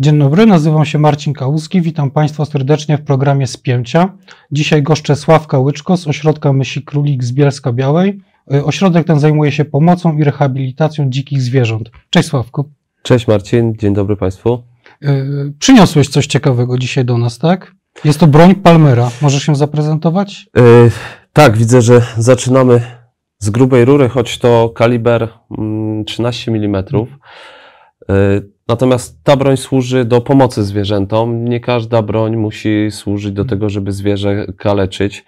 Dzień dobry, nazywam się Marcin Kałuski, witam Państwa serdecznie w programie Spięcia. Dzisiaj goszczę Sławka Łyczko z ośrodka Myśli Królik z Bielska Białej. Y, ośrodek ten zajmuje się pomocą i rehabilitacją dzikich zwierząt. Cześć Sławku. Cześć Marcin, dzień dobry Państwu. Yy, przyniosłeś coś ciekawego dzisiaj do nas, tak? Jest to broń Palmera. Możesz się zaprezentować? Yy, tak, widzę, że zaczynamy z grubej rury, choć to kaliber 13 mm. Yy, Natomiast ta broń służy do pomocy zwierzętom. Nie każda broń musi służyć do tego, żeby zwierzę kaleczyć.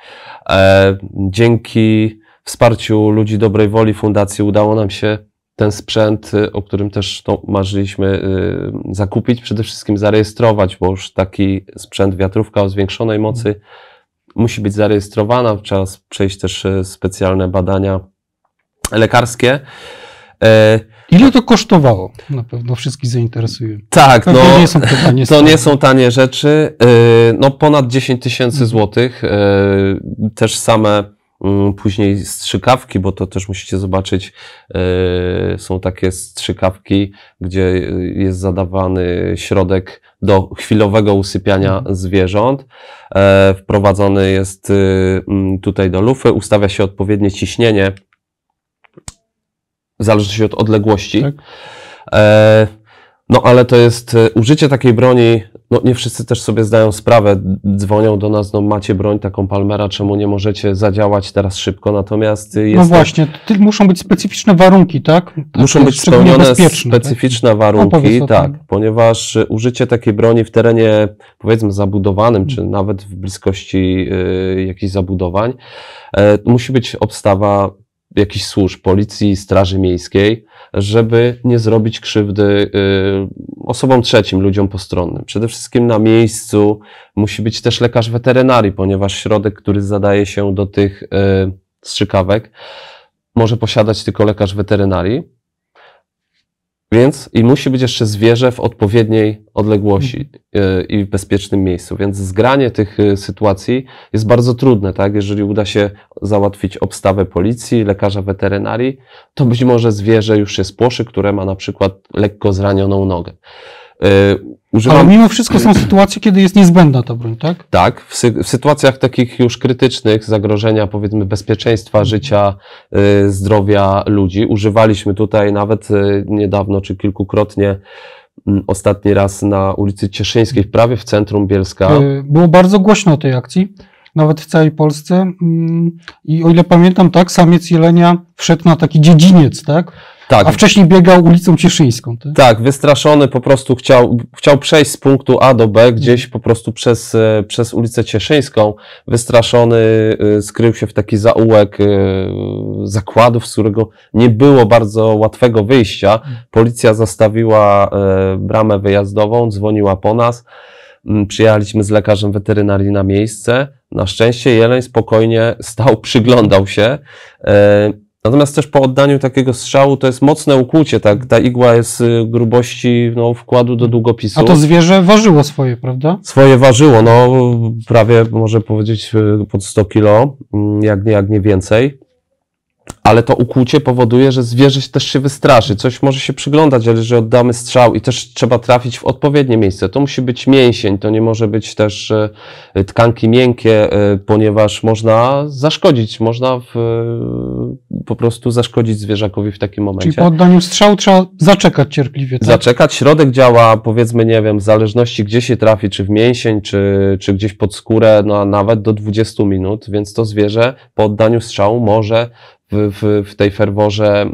E, dzięki wsparciu ludzi dobrej woli fundacji udało nam się ten sprzęt, y, o którym też to marzyliśmy, y, zakupić, przede wszystkim zarejestrować, bo już taki sprzęt wiatrówka o zwiększonej mocy musi być zarejestrowana. Trzeba przejść też y, specjalne badania lekarskie. E, Ile to kosztowało? Na pewno wszystkich zainteresuje. Tak, no, nie są to, tanie to nie są tanie rzeczy. Y, no ponad 10 tysięcy mhm. złotych. Y, też same mm, później strzykawki, bo to też musicie zobaczyć. Y, są takie strzykawki, gdzie jest zadawany środek do chwilowego usypiania mhm. zwierząt. E, wprowadzony jest mm, tutaj do lufy, ustawia się odpowiednie ciśnienie Zależy się od odległości. Tak. E, no ale to jest e, użycie takiej broni, no nie wszyscy też sobie zdają sprawę, dzwonią do nas, no macie broń taką Palmera, czemu nie możecie zadziałać teraz szybko, natomiast no jest... No właśnie, to, muszą być specyficzne warunki, tak? tak muszą być spełnione tak? specyficzne tak? warunki, tak, ponieważ e, użycie takiej broni w terenie powiedzmy zabudowanym, czy nawet w bliskości y, jakichś zabudowań, y, musi być obstawa jakichś służb, policji, straży miejskiej, żeby nie zrobić krzywdy y, osobom trzecim, ludziom postronnym. Przede wszystkim na miejscu musi być też lekarz weterynarii, ponieważ środek, który zadaje się do tych y, strzykawek, może posiadać tylko lekarz weterynarii więc i musi być jeszcze zwierzę w odpowiedniej odległości mhm. e, i w bezpiecznym miejscu. Więc zgranie tych e, sytuacji jest bardzo trudne, tak? Jeżeli uda się załatwić obstawę policji, lekarza weterynarii, to być może zwierzę już się spłoszy, które ma na przykład lekko zranioną nogę. E, Używam... Ale mimo wszystko są sytuacje, kiedy jest niezbędna ta broń, tak? Tak. W, sy w sytuacjach takich już krytycznych, zagrożenia powiedzmy bezpieczeństwa mhm. życia, y, zdrowia ludzi, używaliśmy tutaj nawet y, niedawno czy kilkukrotnie mm, ostatni raz na ulicy Cieszyńskiej, prawie w centrum Bielska. Y, było bardzo głośno o tej akcji, nawet w całej Polsce. Mm, I o ile pamiętam, tak, samiec jelenia wszedł na taki dziedziniec, tak? Tak. A wcześniej biegał ulicą Cieszyńską. Tak, tak wystraszony po prostu chciał, chciał przejść z punktu A do B, gdzieś po prostu przez, e, przez ulicę Cieszyńską. Wystraszony e, skrył się w taki zaułek e, zakładów, z którego nie było bardzo łatwego wyjścia. Mm. Policja zastawiła bramę wyjazdową, dzwoniła po nas. Mm, przyjechaliśmy z lekarzem weterynarii na miejsce. Na szczęście jeleń spokojnie stał, przyglądał się. Natomiast też po oddaniu takiego strzału to jest mocne ukłucie, tak? Ta igła jest y, grubości no, wkładu do długopisu. A to zwierzę ważyło swoje, prawda? Swoje ważyło, no prawie może powiedzieć y, pod 100 kilo, mm, jak nie, jak nie więcej. Ale to ukłucie powoduje, że zwierzę też się wystraszy. Coś może się przyglądać, ale że oddamy strzał i też trzeba trafić w odpowiednie miejsce. To musi być mięsień, to nie może być też y, tkanki miękkie, ponieważ można zaszkodzić, można w po prostu zaszkodzić zwierzakowi w takim momencie. Czyli po oddaniu strzału trzeba zaczekać cierpliwie, tak? Zaczekać. Środek działa, powiedzmy, nie wiem, w zależności gdzie się trafi, czy w mięsień, czy, czy gdzieś pod skórę, no a nawet do 20 minut, więc to zwierzę po oddaniu strzału może w, w, w tej ferworze mm,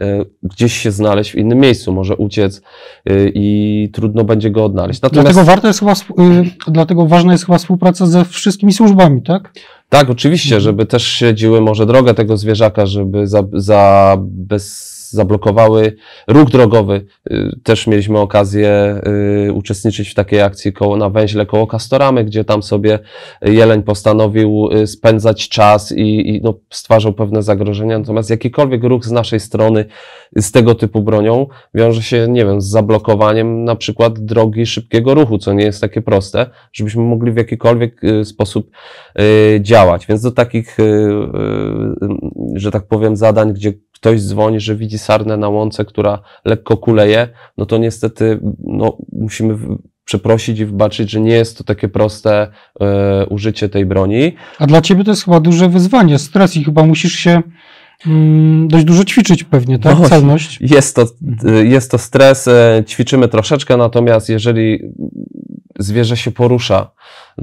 e, gdzieś się znaleźć w innym miejscu, może uciec y, i trudno będzie go odnaleźć. Natomiast... Dlatego, warto jest chyba, y, dlatego ważna jest chyba współpraca ze wszystkimi służbami, tak? Tak, oczywiście, żeby też śledziły może drogę tego zwierzaka, żeby za, za bez zablokowały ruch drogowy. Y, też mieliśmy okazję y, uczestniczyć w takiej akcji koło, na węźle koło Kastoramy, gdzie tam sobie jeleń postanowił y, spędzać czas i, i no, stwarzał pewne zagrożenia. Natomiast jakikolwiek ruch z naszej strony z tego typu bronią wiąże się, nie wiem, z zablokowaniem na przykład drogi szybkiego ruchu, co nie jest takie proste, żebyśmy mogli w jakikolwiek sposób działać. Więc do takich, że tak powiem, zadań, gdzie ktoś dzwoni, że widzi sarnę na łące, która lekko kuleje, no to niestety no, musimy przeprosić i wybaczyć, że nie jest to takie proste e, użycie tej broni. A dla ciebie to jest chyba duże wyzwanie, stres i chyba musisz się mm, dość dużo ćwiczyć pewnie, tak? No, Celność. Jest to, e, jest to stres, e, ćwiczymy troszeczkę, natomiast jeżeli zwierzę się porusza.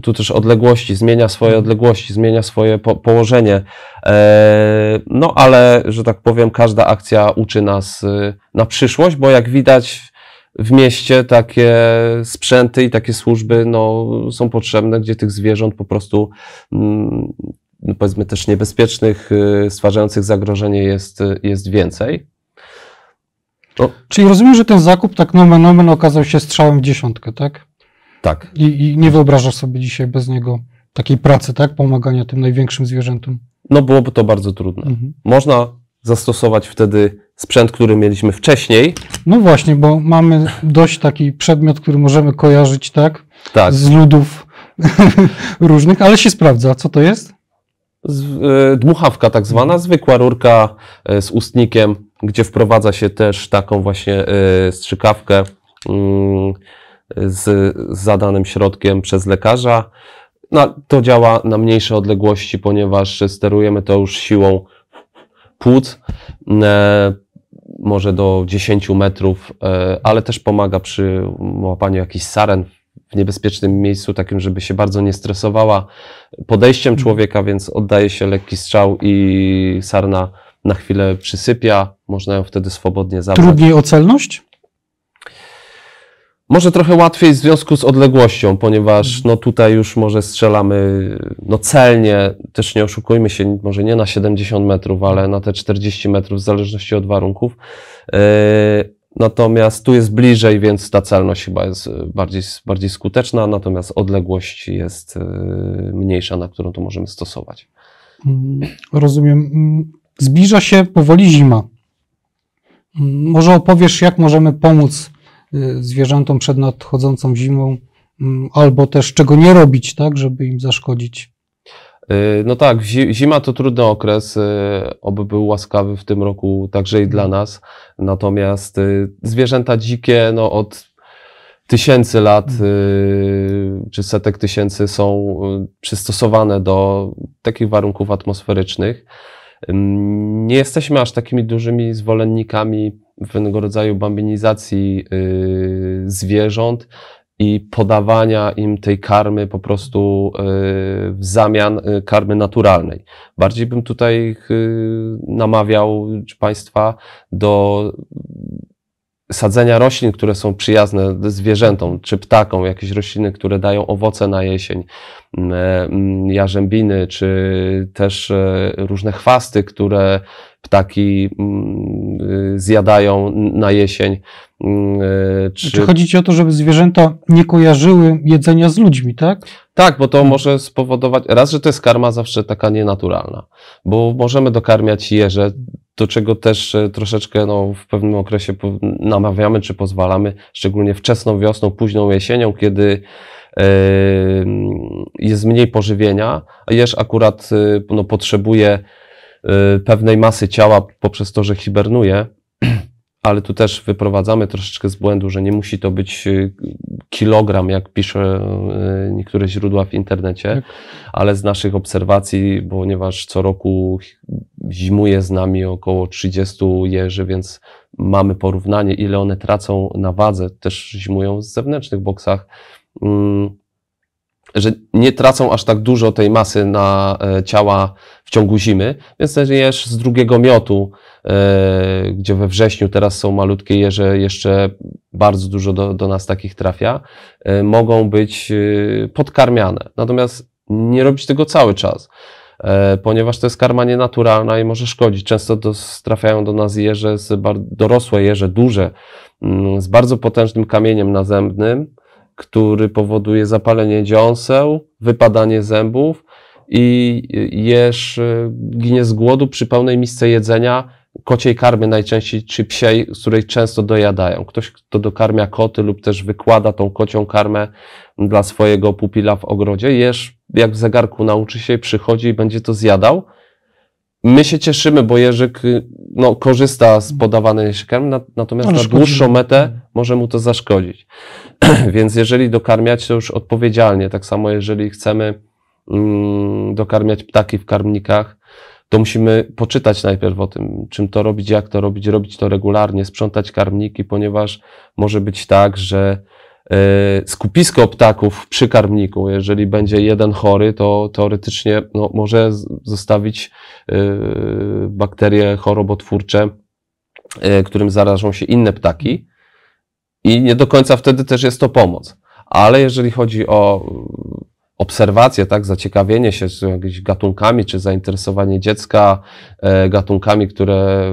Tu też odległości, zmienia swoje odległości, zmienia swoje po położenie. E, no ale, że tak powiem, każda akcja uczy nas y, na przyszłość, bo jak widać, w mieście takie sprzęty i takie służby no, są potrzebne, gdzie tych zwierząt po prostu mm, no, powiedzmy też niebezpiecznych, y, stwarzających zagrożenie jest, jest więcej. No. Czyli rozumiem, że ten zakup tak nomen omen okazał się strzałem w dziesiątkę, tak? Tak. I, I, nie wyobrażasz sobie dzisiaj bez niego takiej pracy, tak? Pomagania tym największym zwierzętom. No byłoby to bardzo trudne. Mhm. Można zastosować wtedy sprzęt, który mieliśmy wcześniej. No właśnie, bo mamy dość taki przedmiot, który możemy kojarzyć, tak? Tak. Z ludów różnych, ale się sprawdza. Co to jest? E, dmuchawka tak zwana, zwykła rurka e, z ustnikiem, gdzie wprowadza się też taką właśnie e, strzykawkę mm, z zadanym środkiem przez lekarza. No, to działa na mniejsze odległości, ponieważ sterujemy to już siłą płuc, e, może do 10 metrów, e, ale też pomaga przy łapaniu jakichś saren w niebezpiecznym miejscu, takim, żeby się bardzo nie stresowała podejściem mhm. człowieka, więc oddaje się lekki strzał i sarna na chwilę przysypia, można ją wtedy swobodnie zabrać. Trudniej o celność? Może trochę łatwiej w związku z odległością, ponieważ mhm. no tutaj już może strzelamy no celnie, też nie oszukujmy się, może nie na 70 metrów, ale na te 40 metrów w zależności od warunków. Yy, natomiast tu jest bliżej, więc ta celność chyba jest bardziej, bardziej skuteczna, natomiast odległość jest yy, mniejsza, na którą to możemy stosować. Mm, rozumiem. Mm, zbliża się powoli zima. Mm, może opowiesz, jak możemy pomóc Y, zwierzętom przed nadchodzącą zimą, mm, albo też czego nie robić, tak, żeby im zaszkodzić. Y, no tak, zima to trudny okres, y, oby był łaskawy w tym roku także i dla mhm. nas. Natomiast zwierzęta dzikie no, od tysięcy lat mhm. czy setek tysięcy są przystosowane do takich warunków atmosferycznych. Nie jesteśmy aż takimi dużymi zwolennikami pewnego rodzaju bambinizacji yy, zwierząt i podawania im tej karmy po prostu yy, w zamian yy, karmy naturalnej. Bardziej bym tutaj y, namawiał państwa do sadzenia roślin, które są przyjazne zwierzętom, czy ptakom, jakieś rośliny, które dają owoce na jesień, mm, e, mm, jarzębiny, czy też e, różne chwasty, które ptaki mm, e, zjadają na jesień. Czy... czy chodzi ci o to, żeby zwierzęta nie kojarzyły jedzenia z ludźmi, tak? Tak, bo to może spowodować, raz, że to jest karma zawsze taka nienaturalna, bo możemy dokarmiać jeże do czego też e, troszeczkę no, w pewnym okresie namawiamy czy pozwalamy, szczególnie wczesną wiosną, późną jesienią, kiedy e, jest mniej pożywienia, a jesz akurat e, no, potrzebuje pewnej masy ciała poprzez to, że hibernuje, ale tu też wyprowadzamy troszeczkę z błędu, że nie musi to być y, kilogram, jak pisze y, niektóre źródła w internecie, tak. ale z naszych obserwacji, ponieważ co roku zimuje z nami około 30 jeży, więc mamy porównanie, ile one tracą na wadze, też zimują w zewnętrznych boksach. Mm, że nie tracą aż tak dużo tej masy na e, ciała w ciągu zimy, więc też jesz z drugiego miotu, e, gdzie we wrześniu teraz są malutkie jeże, jeszcze bardzo dużo do, do nas takich trafia, e, mogą być podkarmiane. Natomiast nie robić tego cały czas ponieważ to jest karma nienaturalna i może szkodzić. Często do, trafiają do nas jeże, z dorosłe jeże, duże, mm, z bardzo potężnym kamieniem nazębnym, który powoduje zapalenie dziąseł, wypadanie zębów i jesz y, ginie z głodu przy pełnej misce jedzenia, kociej karmy najczęściej, czy psiej, z której często dojadają. Ktoś, kto dokarmia koty lub też wykłada tą kocią karmę dla swojego pupila w ogrodzie, jesz jak w zegarku nauczy się, przychodzi i będzie to zjadał, my się cieszymy, bo Jerzyk y, no, korzysta z mm. podawanej karm, natomiast na dłuższą metę mm. może mu to zaszkodzić. Więc jeżeli dokarmiać, to już odpowiedzialnie. Tak samo jeżeli chcemy mm, dokarmiać ptaki w karmnikach, to musimy poczytać najpierw o tym, czym to robić, jak to robić, robić to regularnie, sprzątać karmniki, ponieważ może być tak, że E, skupisko ptaków przy przykarmniku, Jeżeli będzie jeden chory, to teoretycznie no, może zostawić e, bakterie chorobotwórcze, e, którym zarażą się inne ptaki. I nie do końca wtedy też jest to pomoc. Ale jeżeli chodzi o obserwację, tak, zaciekawienie się jakimiś gatunkami, czy zainteresowanie dziecka gatunkami, które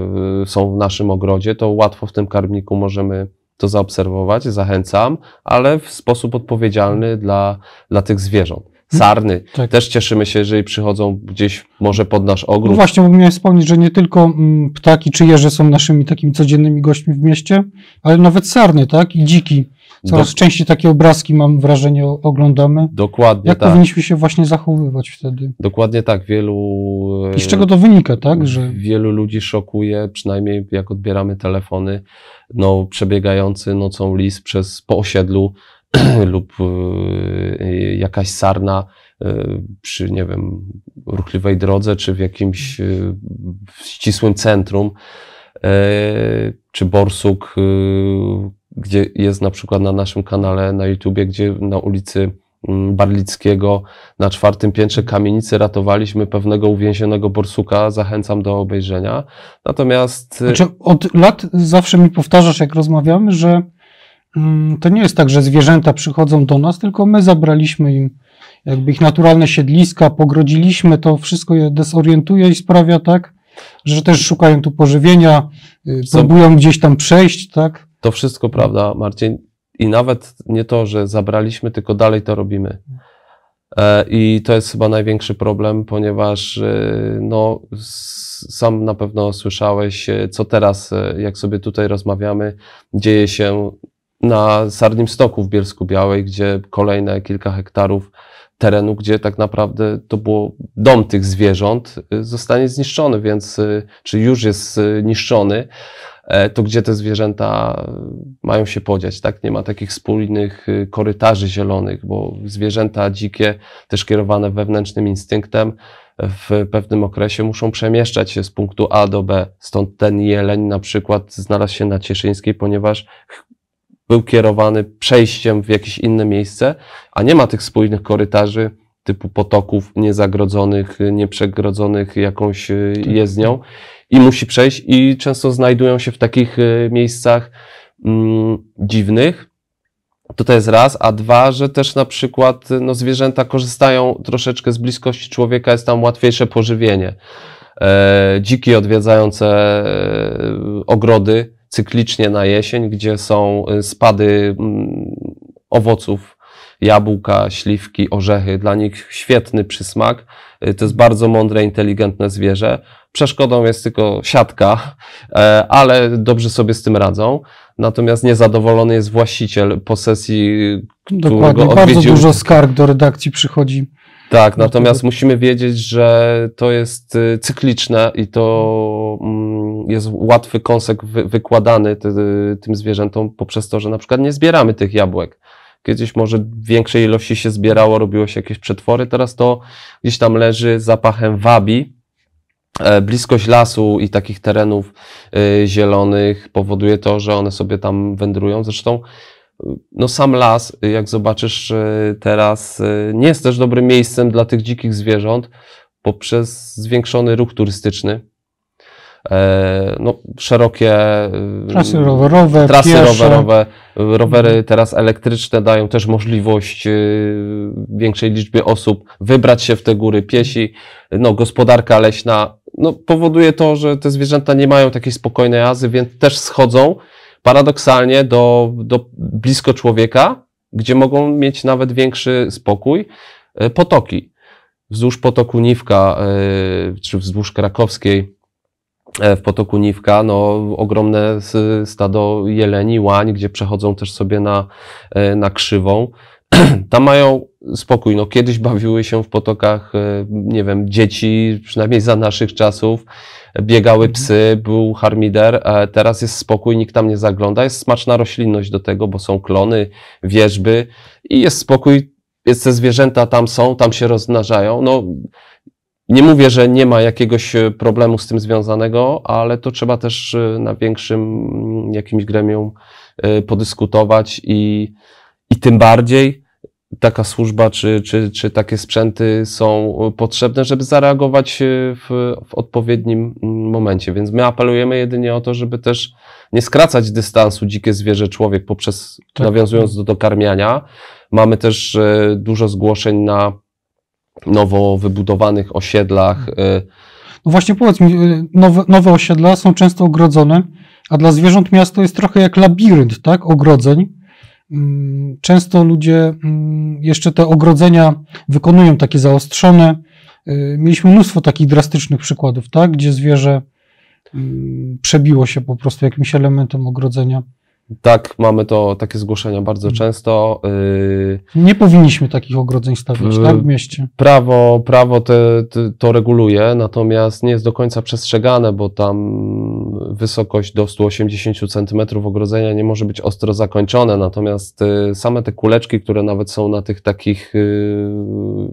są w naszym ogrodzie, to łatwo w tym karmniku możemy to zaobserwować, zachęcam, ale w sposób odpowiedzialny dla, dla tych zwierząt sarny. Tak. Też cieszymy się, jeżeli przychodzą gdzieś może pod nasz ogród. No właśnie, miałem wspomnieć, że nie tylko mm, ptaki czy jeże są naszymi takimi codziennymi gośćmi w mieście, ale nawet sarny, tak? I dziki. Coraz częściej takie obrazki, mam wrażenie, oglądamy. Dokładnie Jak tak. powinniśmy się właśnie zachowywać wtedy? Dokładnie tak. Wielu... E, I z czego to wynika, tak? Że... Wielu ludzi szokuje, przynajmniej jak odbieramy telefony, no, przebiegający nocą lis przez, po osiedlu, lub y, y, jakaś sarna y, przy, nie wiem, ruchliwej drodze, czy w jakimś ścisłym centrum, czy borsuk, gdzie jest na przykład na naszym kanale na YouTubie, gdzie na ulicy mm, Barlickiego na czwartym piętrze kamienicy ratowaliśmy pewnego uwięzionego borsuka. Zachęcam do obejrzenia. Natomiast. Znaczy, od lat zawsze mi powtarzasz, jak rozmawiamy, że Mm, to nie jest tak, że zwierzęta przychodzą do nas, tylko my zabraliśmy im jakby ich naturalne siedliska, pogrodziliśmy, to wszystko je desorientuje i sprawia tak, że też szukają tu pożywienia, y, próbują gdzieś tam przejść, tak? To wszystko prawda, Marcin. I nawet nie to, że zabraliśmy, tylko dalej to robimy. E, I to jest chyba największy problem, ponieważ y, no, sam na pewno słyszałeś, y, co teraz, jak sobie tutaj rozmawiamy, dzieje się na Sarnim Stoku w Bielsku Białej, gdzie kolejne kilka hektarów terenu, gdzie tak naprawdę to było dom tych zwierząt, y, zostanie zniszczony, więc, y, czy już jest y, niszczony, e, to gdzie te zwierzęta mają się podziać, tak? Nie ma takich wspólnych korytarzy zielonych, bo zwierzęta dzikie, też kierowane wewnętrznym instynktem, w pewnym okresie muszą przemieszczać się z punktu A do B. Stąd ten jeleń na przykład znalazł się na Cieszyńskiej, ponieważ był kierowany przejściem w jakieś inne miejsce, a nie ma tych spójnych korytarzy typu potoków niezagrodzonych, nieprzegrodzonych jakąś e, tak. jezdnią i musi przejść i często znajdują się w takich e, miejscach mm, dziwnych. To to jest raz, a dwa, że też na przykład no, zwierzęta korzystają troszeczkę z bliskości człowieka, jest tam łatwiejsze pożywienie. E, dziki odwiedzające e, ogrody, cyklicznie na jesień, gdzie są y, spady mm, owoców, jabłka, śliwki, orzechy. Dla nich świetny przysmak. Y, to jest bardzo mądre, inteligentne zwierzę. Przeszkodą jest tylko siatka, e, ale dobrze sobie z tym radzą. Natomiast niezadowolony jest właściciel posesji, y, którego Dokładnie, odwiedził. bardzo dużo skarg do redakcji przychodzi tak, no natomiast musimy wiedzieć, że to jest y, cykliczne i to mm, jest łatwy kąsek wykładany tym zwierzętom poprzez to, że na przykład nie zbieramy tych jabłek. Kiedyś może większej ilości się zbierało, robiło się jakieś przetwory, teraz to gdzieś tam leży zapachem wabi, e, bliskość lasu i takich terenów y, zielonych powoduje to, że one sobie tam wędrują. Zresztą no sam las, jak zobaczysz e, teraz, e, nie jest też dobrym miejscem dla tych dzikich zwierząt poprzez zwiększony ruch turystyczny. E, no, szerokie trasy rowerowe, trasy rowerowe, rowery teraz elektryczne dają też możliwość większej liczbie osób wybrać się w te góry piesi. No, gospodarka leśna no, powoduje to, że te zwierzęta nie mają takiej spokojnej jazdy, więc też schodzą paradoksalnie do, do blisko człowieka, gdzie mogą mieć nawet większy spokój, e, potoki. Wzdłuż potoku Niwka, e, czy wzdłuż krakowskiej, e, w potoku Niwka, no, ogromne stado jeleni, łań, gdzie przechodzą też sobie na, na krzywą. tam mają spokój. No, kiedyś bawiły się w potokach, y, nie wiem, dzieci, przynajmniej za naszych czasów. Biegały mhm. psy, był harmider, teraz jest spokój, nikt tam nie zagląda. Jest smaczna roślinność do tego, bo są klony, wierzby i jest spokój. Jest te zwierzęta tam są, tam się rozmnażają. No, nie mówię, że nie ma jakiegoś e, problemu z tym związanego, ale to trzeba też e, na większym mm, jakimś gremium e, podyskutować i, i tym bardziej taka służba czy, czy, czy takie sprzęty są potrzebne, żeby zareagować e, w, w odpowiednim mm, momencie. Więc my apelujemy jedynie o to, żeby też nie skracać dystansu dzikie zwierzę człowiek poprzez tak. nawiązując do dokarmiania. Mamy też e, dużo zgłoszeń na nowo wybudowanych osiedlach. E, no właśnie powiedz mi, nowe, nowe osiedla są często ogrodzone, a dla zwierząt miasto jest trochę jak labirynt, tak? Ogrodzeń Mm, często ludzie mm, jeszcze te ogrodzenia wykonują takie zaostrzone. Y, mieliśmy mnóstwo takich drastycznych przykładów, tak? gdzie zwierzę mm, przebiło się po prostu jakimś elementem ogrodzenia. Tak, mamy to takie zgłoszenia bardzo mm. często. Y, nie powinniśmy takich ogrodzeń stawiać, tak, w mieście? Prawo, prawo te, te, to reguluje, natomiast nie jest do końca przestrzegane, bo tam wysokość do 180 centymetrów ogrodzenia nie może być ostro zakończone, natomiast y, same te kuleczki, które nawet są na tych takich y,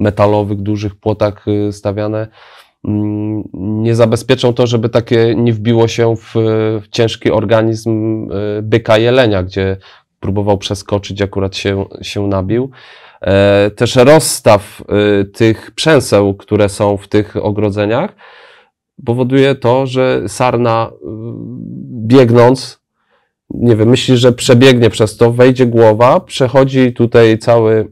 metalowych, dużych płotach stawiane, nie zabezpieczą to, żeby takie nie wbiło się w, w ciężki organizm e, byka jelenia, gdzie próbował przeskoczyć, akurat się, się nabił. E, też rozstaw e, tych przęseł, które są w tych ogrodzeniach, powoduje to, że sarna biegnąc, nie wiem, myśli, że przebiegnie przez to, wejdzie głowa, przechodzi tutaj cały,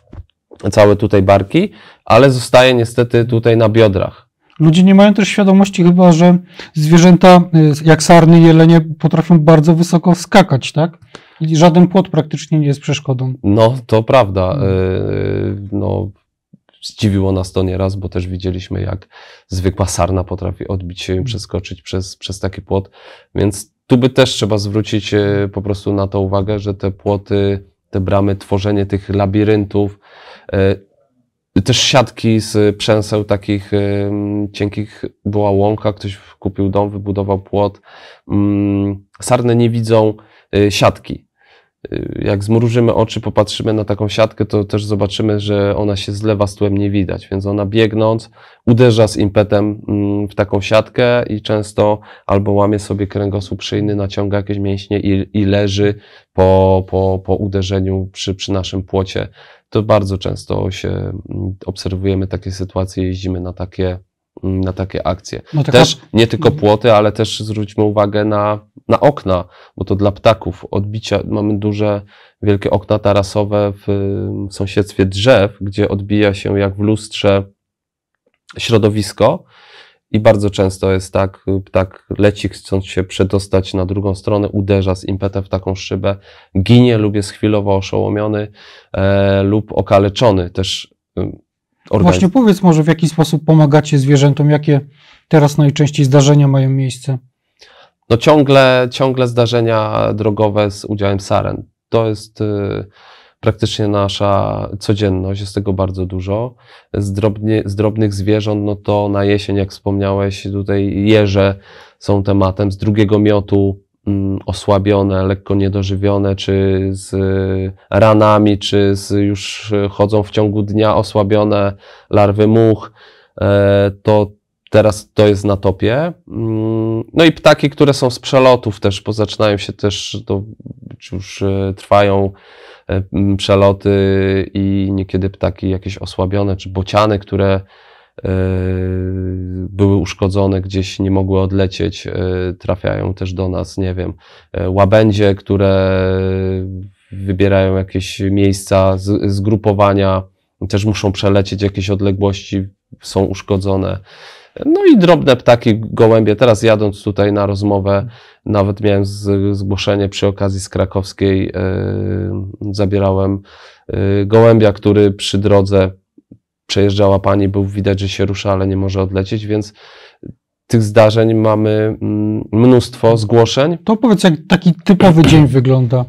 całe tutaj barki, ale zostaje niestety tutaj na biodrach. Ludzie nie mają też świadomości chyba, że zwierzęta y, jak sarny, jelenie potrafią bardzo wysoko skakać, tak? I żaden płot praktycznie nie jest przeszkodą. No, to prawda. Mm. Y, no, zdziwiło nas to nieraz, bo też widzieliśmy, jak zwykła sarna potrafi odbić się i mm. przeskoczyć przez, przez taki płot. Więc tu by też trzeba zwrócić y, po prostu na to uwagę, że te płoty, te bramy, tworzenie tych labiryntów też siatki z przęseł takich cienkich była łąka, ktoś kupił dom, wybudował płot. Mm, sarny nie widzą y, siatki. Y, jak zmrużymy oczy, popatrzymy na taką siatkę, to też zobaczymy, że ona się zlewa z tłem nie widać, więc ona biegnąc uderza z impetem mm, w taką siatkę i często albo łamie sobie kręgosłup szyjny, naciąga jakieś mięśnie i, i leży po, po, po uderzeniu przy, przy naszym płocie to bardzo często się mm, obserwujemy takie sytuacje, jeździmy na takie, mm, na takie akcje. No taka... Też nie tylko mhm. płoty, ale też zwróćmy uwagę na, na okna, bo to dla ptaków odbicia, mamy duże, wielkie okna tarasowe w, w mm, sąsiedztwie drzew, gdzie odbija się jak w lustrze środowisko i bardzo często jest tak, ptak leci chcąc się przedostać na drugą stronę, uderza z impetem w taką szybę, ginie lub jest chwilowo oszołomiony e, lub okaleczony też. Y, organizm. Właśnie powiedz może, w jaki sposób pomagacie zwierzętom, jakie teraz najczęściej zdarzenia mają miejsce? No ciągle, ciągle zdarzenia drogowe z udziałem saren. To jest... Y, praktycznie nasza codzienność, jest tego bardzo dużo. Z, drobnie, z drobnych zwierząt, no to na jesień, jak wspomniałeś, tutaj jeże są tematem, z drugiego miotu mm, osłabione, lekko niedożywione, czy z e, ranami, czy z, już e, chodzą w ciągu dnia osłabione larwy much, e, to Teraz to jest na topie. Mm, no i ptaki, które są z przelotów też, bo zaczynają się też, to już e, trwają e, przeloty i niekiedy ptaki jakieś osłabione, czy bociany, które e, były uszkodzone, gdzieś nie mogły odlecieć, trafiają też do nas, nie wiem, łabędzie, które wybierają jakieś miejsca zgrupowania, też muszą przelecieć jakieś odległości, są uszkodzone. No i drobne ptaki, gołębie. Teraz jadąc tutaj na rozmowę, nawet miałem zgłoszenie przy okazji z krakowskiej, e, zabierałem e, gołębia, który przy drodze przejeżdżała pani, był widać, że się rusza, ale nie może odlecieć, więc tych zdarzeń mamy mm, mnóstwo zgłoszeń. To powiedz, jak taki typowy dzień wygląda.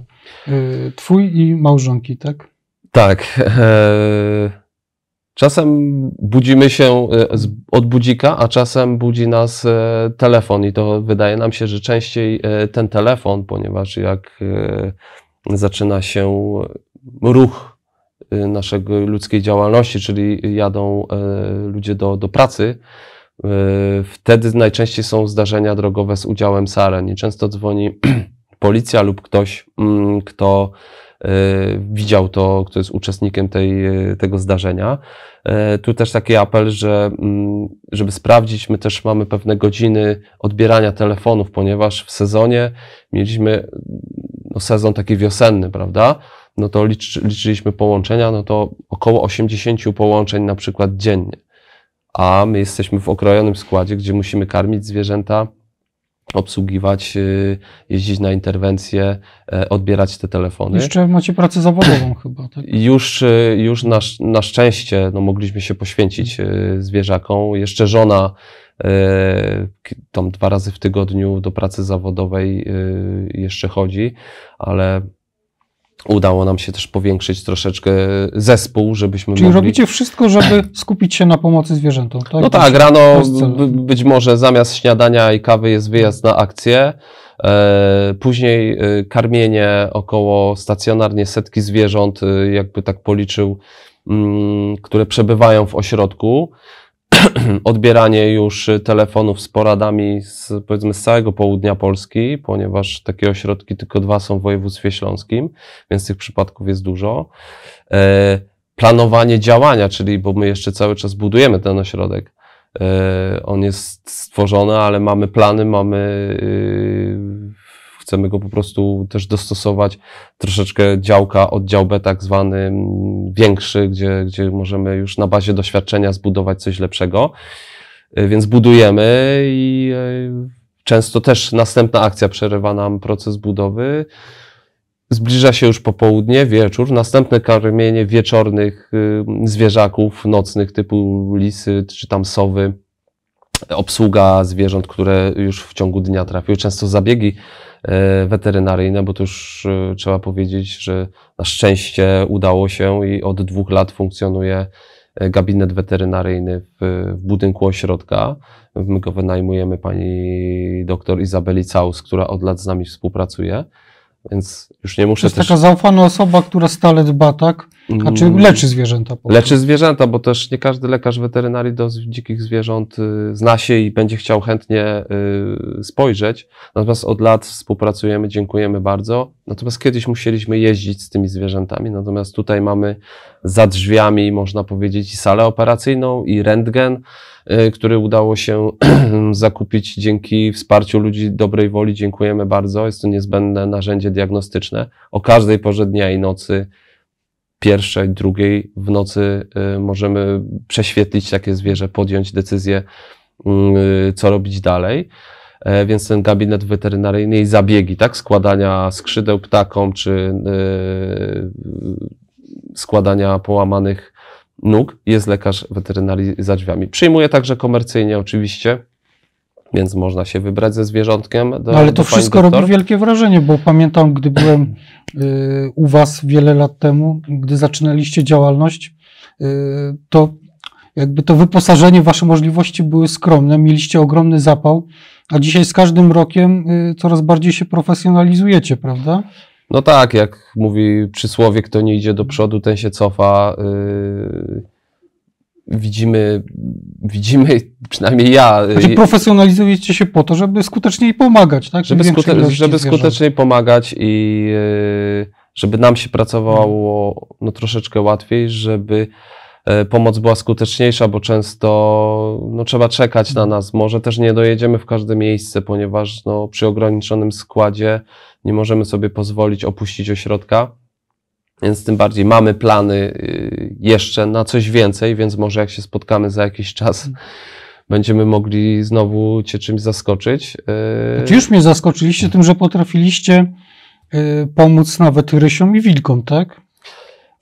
E, twój i małżonki, tak? Tak. Czasem budzimy się e, od budzika, a czasem budzi nas e, telefon i to wydaje nam się, że częściej e, ten telefon, ponieważ jak zaczyna się ruch naszej ludzkiej działalności, czyli jadą ludzie do, do pracy, wtedy najczęściej są zdarzenia drogowe z udziałem saren i często dzwoni policja lub ktoś, mm, kto E, widział to, kto jest uczestnikiem tej, e, tego zdarzenia. E, tu też taki apel, że mm, żeby sprawdzić, my też mamy pewne godziny odbierania telefonów, ponieważ w sezonie mieliśmy no, sezon taki wiosenny, prawda? No to liczyliśmy połączenia, no to około 80 połączeń na przykład dziennie. A my jesteśmy w okrojonym składzie, gdzie musimy karmić zwierzęta, obsługiwać, y, jeździć na interwencje, e, odbierać te telefony. Jeszcze macie pracę zawodową chyba, tak? Już, y, już na, na szczęście no, mogliśmy się poświęcić y, zwierzakom. Jeszcze żona e, tam dwa razy w tygodniu do pracy zawodowej jeszcze chodzi, ale Udało nam się też powiększyć troszeczkę zespół, żebyśmy Czyli mogli... robicie wszystko, żeby skupić się na pomocy zwierzętom, tak? No tak, rano być może zamiast śniadania i kawy jest wyjazd na akcję, e, Później e, karmienie około stacjonarnie setki zwierząt, e, jakby tak policzył, mm, które przebywają w ośrodku. odbieranie już telefonów z poradami z, powiedzmy z całego południa Polski, ponieważ takie ośrodki tylko dwa są w województwie śląskim, więc tych przypadków jest dużo. E, planowanie działania, czyli bo my jeszcze cały czas budujemy ten ośrodek. E, on jest stworzony, ale mamy plany, mamy y, chcemy go po prostu też dostosować. Troszeczkę działka, oddział B tak zwany mm, większy, gdzie, gdzie możemy już na bazie doświadczenia zbudować coś lepszego. E, więc budujemy i e, często też następna akcja przerywa nam proces budowy. Zbliża się już popołudnie, wieczór, następne karmienie wieczornych y, zwierzaków nocnych typu lisy czy tam sowy, obsługa zwierząt, które już w ciągu dnia trafiły, często zabiegi E, weterynaryjne, bo to już e, trzeba powiedzieć, że na szczęście udało się i od dwóch lat funkcjonuje e, gabinet weterynaryjny w, w budynku ośrodka. My go wynajmujemy pani doktor Izabeli Caus, która od lat z nami współpracuje. Więc już nie muszę to jest też... taka zaufana osoba, która stale dba, tak? czy znaczy, mm. leczy zwierzęta. Leczy zwierzęta, bo też nie każdy lekarz weterynarii do dzikich zwierząt y, zna się i będzie chciał chętnie y, spojrzeć. Natomiast od lat współpracujemy, dziękujemy bardzo. Natomiast kiedyś musieliśmy jeździć z tymi zwierzętami, natomiast tutaj mamy za drzwiami, można powiedzieć, i salę operacyjną, i rentgen, y, który udało się zakupić dzięki wsparciu ludzi dobrej woli. Dziękujemy bardzo. Jest to niezbędne narzędzie diagnostyczne. O każdej porze dnia i nocy pierwszej, drugiej w nocy y, możemy prześwietlić takie zwierzę, podjąć decyzję, mm, y, co robić dalej. E, więc ten gabinet weterynaryjny i zabiegi, tak? Składania skrzydeł ptakom, czy y, składania połamanych nóg, jest lekarz weterynarii za drzwiami. Przyjmuje także komercyjnie, oczywiście więc można się wybrać ze zwierzątkiem. Do, no ale to wszystko robi wielkie wrażenie, bo pamiętam, gdy byłem y, u Was wiele lat temu, gdy zaczynaliście działalność, y, to jakby to wyposażenie, Wasze możliwości były skromne, mieliście ogromny zapał, a dzisiaj z każdym rokiem y, coraz bardziej się profesjonalizujecie, prawda? No tak, jak mówi przysłowie, kto nie idzie do przodu, ten się cofa. Y, widzimy widzimy, przynajmniej ja. Znaczy profesjonalizujecie się po to, żeby skuteczniej pomagać, tak? Żeby, skute, żeby skuteczniej pomagać i y, żeby nam się pracowało no, troszeczkę łatwiej, żeby y, pomoc była skuteczniejsza, bo często no, trzeba czekać na nas. Może też nie dojedziemy w każde miejsce, ponieważ no, przy ograniczonym składzie nie możemy sobie pozwolić opuścić ośrodka. Więc tym bardziej mamy plany y, jeszcze na coś więcej, więc może jak się spotkamy za jakiś czas, mm. będziemy mogli znowu Cię czymś zaskoczyć. Y, znaczy, już mnie zaskoczyliście tym, że potrafiliście y, pomóc nawet rysiom i wilkom, tak?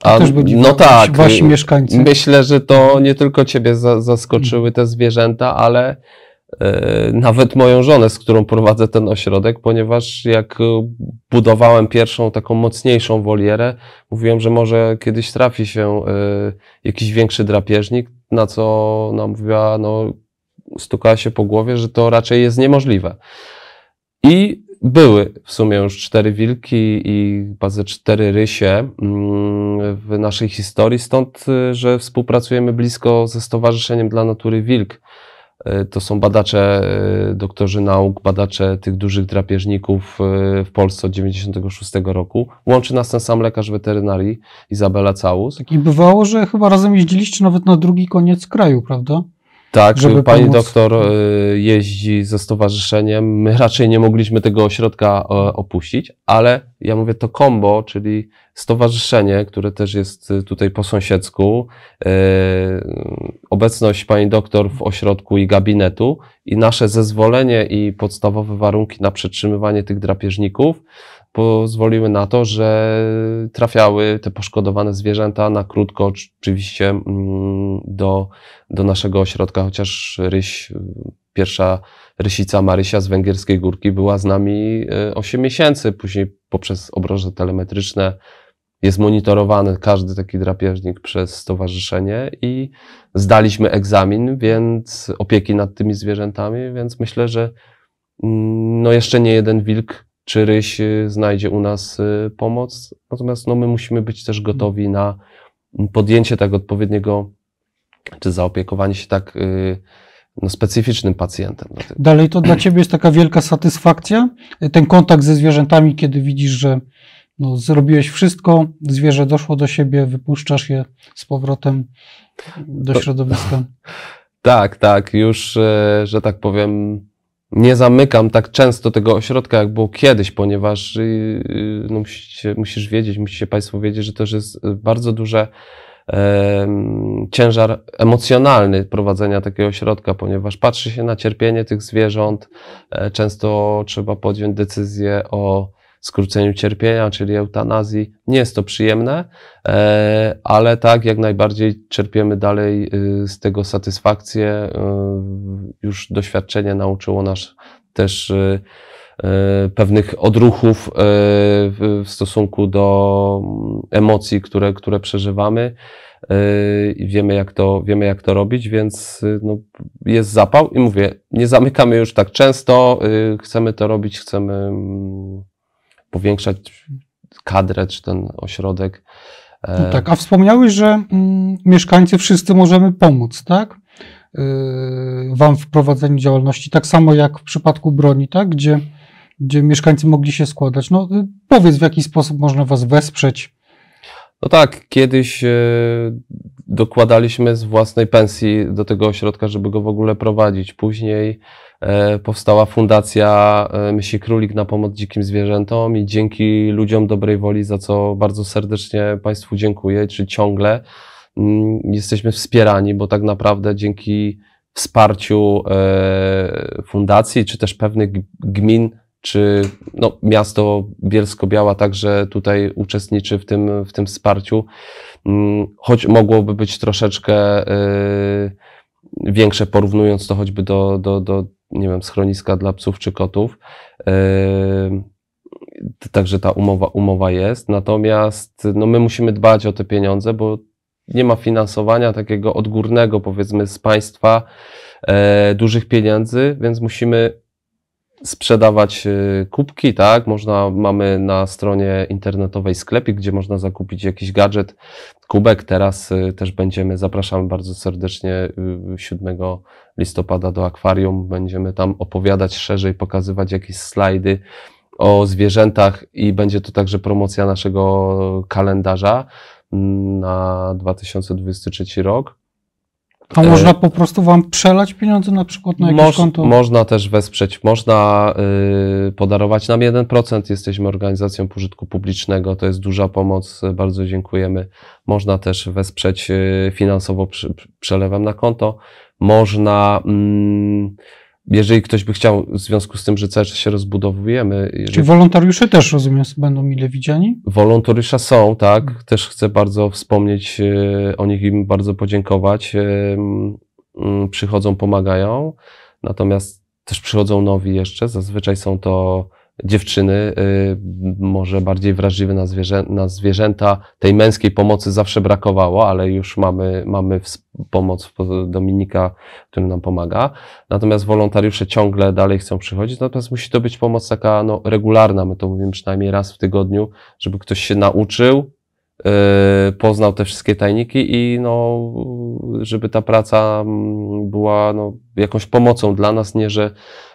A, też byli no tak, wasi mieszkańcy. Myślę, że to nie tylko ciebie zaskoczyły te zwierzęta, ale E, nawet moją żonę, z którą prowadzę ten ośrodek, ponieważ jak e, budowałem pierwszą taką mocniejszą wolierę, mówiłem, że może kiedyś trafi się e, jakiś większy drapieżnik, na co ona mówiła, no, stukała się po głowie, że to raczej jest niemożliwe. I były w sumie już cztery wilki i bazę cztery rysie mm, w naszej historii, stąd, że współpracujemy blisko ze Stowarzyszeniem dla Natury Wilk, E, to są badacze, e, doktorzy nauk, badacze tych dużych drapieżników e, w Polsce od 96 roku. Łączy nas ten sam lekarz weterynarii, Izabela Całus. Tak i bywało, że chyba razem jeździliście nawet na drugi koniec kraju, prawda? Tak, żeby pani pomóc. doktor e, jeździ ze stowarzyszeniem. My raczej nie mogliśmy tego ośrodka e, opuścić, ale ja mówię to kombo, czyli stowarzyszenie, które też jest e, tutaj po sąsiedzku, obecność pani doktor w ośrodku i gabinetu i nasze zezwolenie i podstawowe warunki na przetrzymywanie tych drapieżników pozwoliły na to, że trafiały te poszkodowane zwierzęta na krótko oczywiście mm, do, do naszego ośrodka, chociaż ryś, pierwsza rysica Marysia z Węgierskiej Górki była z nami 8 e, miesięcy, później poprzez obroże telemetryczne jest monitorowany każdy taki drapieżnik przez stowarzyszenie i zdaliśmy egzamin, więc opieki nad tymi zwierzętami, więc myślę, że mm, no jeszcze nie jeden wilk czy ryś y, znajdzie u nas y, pomoc. Natomiast no, my musimy być też gotowi na podjęcie tak odpowiedniego, czy zaopiekowanie się tak y, no, specyficznym pacjentem. Dalej to dla Ciebie jest taka wielka satysfakcja, ten kontakt ze zwierzętami, kiedy widzisz, że no, zrobiłeś wszystko, zwierzę doszło do siebie, wypuszczasz je z powrotem do środowiska. Tak, tak, już, że tak powiem, nie zamykam tak często tego ośrodka, jak było kiedyś, ponieważ y, y, no, musicie, musisz wiedzieć, musicie Państwo wiedzieć, że też jest y, bardzo duże e, ciężar emocjonalny prowadzenia takiego ośrodka, ponieważ patrzy się na cierpienie tych zwierząt, e, często trzeba podjąć decyzję o skróceniu cierpienia, czyli eutanazji. Nie jest to przyjemne, e, ale tak, jak najbardziej czerpiemy dalej y, z tego satysfakcję. Y, już doświadczenie nauczyło nas też y, pewnych odruchów w stosunku do mm, emocji, które, które przeżywamy i wiemy jak to, wiemy jak to robić, więc no, jest zapał i mówię, nie zamykamy już tak często, chcemy to robić, chcemy mm, powiększać kadrę czy ten ośrodek. E, no tak, a wspomniałeś, że mm, mieszkańcy wszyscy możemy pomóc, tak? E, wam w prowadzeniu działalności, tak samo jak w przypadku broni, tak? Gdzie, gdzie mieszkańcy mogli się składać. No, y, powiedz, w jaki sposób można Was wesprzeć no tak, kiedyś e, dokładaliśmy z własnej pensji do tego ośrodka, żeby go w ogóle prowadzić. Później e, powstała fundacja e, Myśli Królik na pomoc dzikim zwierzętom i dzięki ludziom dobrej woli, za co bardzo serdecznie Państwu dziękuję, czy ciągle mm, jesteśmy wspierani, bo tak naprawdę dzięki wsparciu fundacji, czy też pewnych gmin czy no, miasto Bielsko-Biała także tutaj uczestniczy w tym, w tym wsparciu, mm, choć mogłoby być troszeczkę y, większe, porównując to choćby do, do, do nie wiem, schroniska dla psów czy kotów. Y, także ta umowa, umowa jest. Natomiast no, my musimy dbać o te pieniądze, bo nie ma finansowania takiego odgórnego, powiedzmy, z państwa e, dużych pieniędzy, więc musimy sprzedawać y, kubki, tak? Można, mamy na stronie internetowej sklepik, gdzie można zakupić jakiś gadżet, kubek. Teraz y, też będziemy, zapraszamy bardzo serdecznie 7 y, listopada do akwarium. Będziemy tam opowiadać szerzej, pokazywać jakieś slajdy o zwierzętach i będzie to także promocja naszego kalendarza mm, na 2023 rok. To e, można po prostu wam przelać pieniądze na przykład na jakieś Moż, konto? Można też wesprzeć, można y, podarować nam 1%. Jesteśmy organizacją pożytku publicznego, to jest duża pomoc, bardzo dziękujemy. Można też wesprzeć y, finansowo przy, przelewem na konto. Można. Yy, jeżeli ktoś by chciał, w związku z tym, że cały czas się rozbudowujemy. Jeżeli... Czy wolontariusze też, rozumiem, będą mile widziani? Wolontariusze są, tak. Też chcę bardzo wspomnieć e, o nich im bardzo podziękować. E, przychodzą, pomagają, natomiast też przychodzą nowi jeszcze. Zazwyczaj są to dziewczyny, y, może bardziej wrażliwe na, zwierzę, na zwierzęta. Tej męskiej pomocy zawsze brakowało, ale już mamy, mamy pomoc Dominika, który nam pomaga. Natomiast wolontariusze ciągle dalej chcą przychodzić, natomiast musi to być pomoc taka no, regularna, my to mówimy przynajmniej raz w tygodniu, żeby ktoś się nauczył, Y, poznał te wszystkie tajniki i no, żeby ta praca mm, była no, jakąś pomocą dla nas, nie że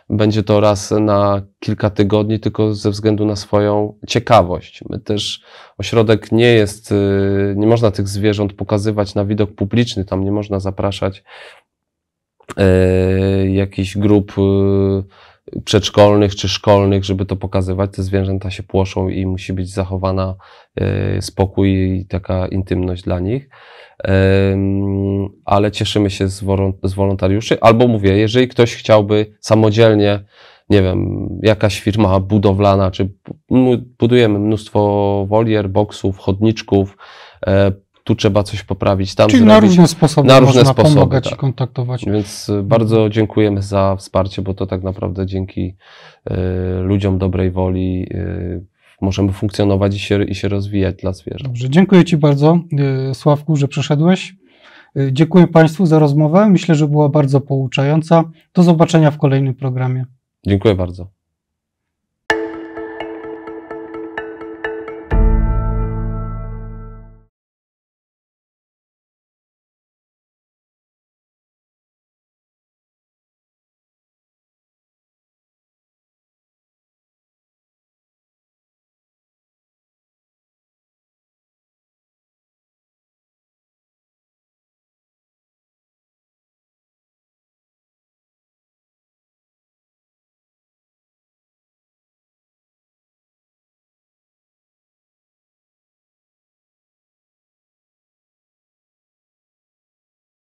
będzie to raz na kilka tygodni, tylko ze względu na swoją ciekawość. My też ośrodek nie jest, y, nie można tych zwierząt pokazywać na widok publiczny, tam nie można zapraszać e, y, jakichś grup. E, przedszkolnych czy szkolnych, żeby to pokazywać. Te zwierzęta się płoszą i musi być zachowana e, spokój i taka intymność dla nich. Ale cieszymy się z, wolontariuszy. Albo mówię, jeżeli ktoś chciałby samodzielnie, nie wiem, jakaś firma budowlana, czy budujemy mnóstwo wolier, boksów, chodniczków, e, tu trzeba coś poprawić, tam Czyli zrobić. na różne sposoby na różne można sposoby, pomagać tak. i kontaktować. Więc y, bardzo dziękujemy za wsparcie, bo to tak naprawdę dzięki y, ludziom dobrej woli y, możemy funkcjonować i się, i się rozwijać dla zwierząt. Dobrze, dziękuję Ci bardzo y, Sławku, że przyszedłeś. Y, dziękuję Państwu za rozmowę. Myślę, że była bardzo pouczająca. Do zobaczenia w kolejnym programie. Dziękuję bardzo.